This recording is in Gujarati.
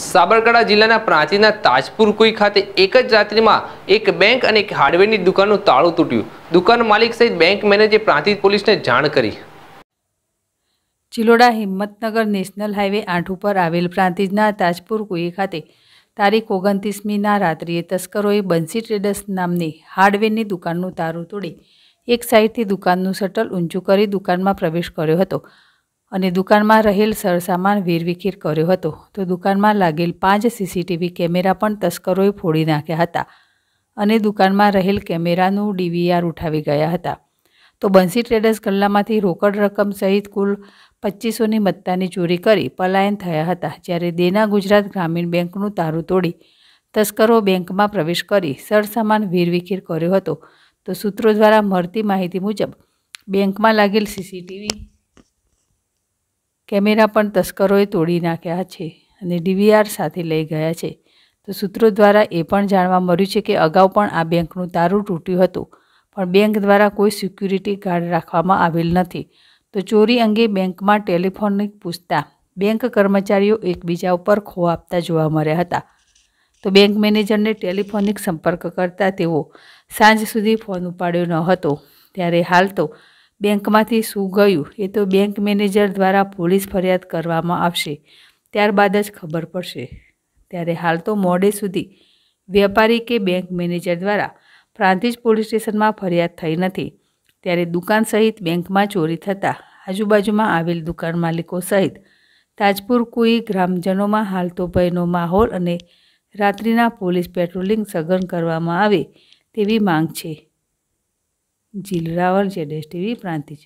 સાબરકાંઠા જિલ્લાના પ્રાંતિના તાજપુર કોઈ ખાતે એક જ રાત્રિમાં એક બેંક અને એક હાર્ડવેરની દુકાનનું તાળું તૂટ્યું દુકાન માલિક સહિત બેંક મેનેજરે પ્રાંતિજ પોલીસને જાણ કરી ચિલોડા હિંમતનગર નેશનલ હાઇવે આઠ ઉપર આવેલ પ્રાંતિજના તાજપુર કુએ ખાતે તારીખ ઓગણત્રીસમીના રાત્રિએ તસ્કરોએ બંસી ટ્રેડર્સ નામની હાર્ડવેરની દુકાનનું તારું તોડી એક સાઈડથી દુકાનનું શટલ ઊંચું કરી દુકાનમાં પ્રવેશ કર્યો હતો અને દુકાનમાં રહેલ સરસામાન વેરવિખેર કર્યો હતો તો દુકાનમાં લાગેલ પાંચ સીસીટીવી કેમેરા પણ તસ્કરોએ ફોડી નાખ્યા હતા અને દુકાનમાં રહેલ કેમેરાનું ડીવીઆર ઉઠાવી ગયા હતા તો બંસી ટ્રેડર્સ ગલ્લામાંથી રોકડ રકમ સહિત કુલ પચીસોની મત્તાની ચોરી કરી પલાયન થયા હતા જ્યારે દેના ગુજરાત ગ્રામીણ બેંકનું તારું તોડી તસ્કરો બેંકમાં પ્રવેશ કરી સરસામાન વેરવિખેર કર્યો હતો તો સૂત્રો દ્વારા મળતી માહિતી મુજબ બેંકમાં લાગેલ સીસીટીવી કેમેરા પણ તસ્કરોએ તોડી નાખ્યા છે અને ડીવીઆર સાથે લઈ ગયા છે તો સૂત્રો દ્વારા એ પણ જાણવા મળ્યું છે કે અગાઉ પણ આ બેંકનું તારું તૂટ્યું હતું પણ બેંક દ્વારા કોઈ સિક્યુરિટી ગાર્ડ રાખવામાં આવેલ નથી તો ચોરી અંગે બેંકમાં ટેલિફોનિક પૂછતા બેંક કર્મચારીઓ એકબીજા ઉપર ખો આપતા જોવા મળ્યા હતા તો બેંક મેનેજરને ટેલિફોનિક સંપર્ક કરતા તેઓ સાંજ સુધી ફોન ઉપાડ્યો ન હતો ત્યારે હાલ તો બેંકમાંથી શું ગયું એ તો બેંક મેનેજર દ્વારા પોલીસ ફરિયાદ કરવામાં આવશે ત્યારબાદ જ ખબર પડશે ત્યારે હાલ તો મોડે સુધી વેપારી કે બેંક મેનેજર દ્વારા પ્રાંતિજ પોલીસ સ્ટેશનમાં ફરિયાદ થઈ નથી ત્યારે દુકાન સહિત બેંકમાં ચોરી થતાં આજુબાજુમાં આવેલ દુકાન માલિકો સહિત તાજપુર કુઈ ગ્રામજનોમાં હાલ તો ભયનો માહોલ અને રાત્રિના પોલીસ પેટ્રોલિંગ સઘન કરવામાં આવે તેવી માંગ છે jill raven said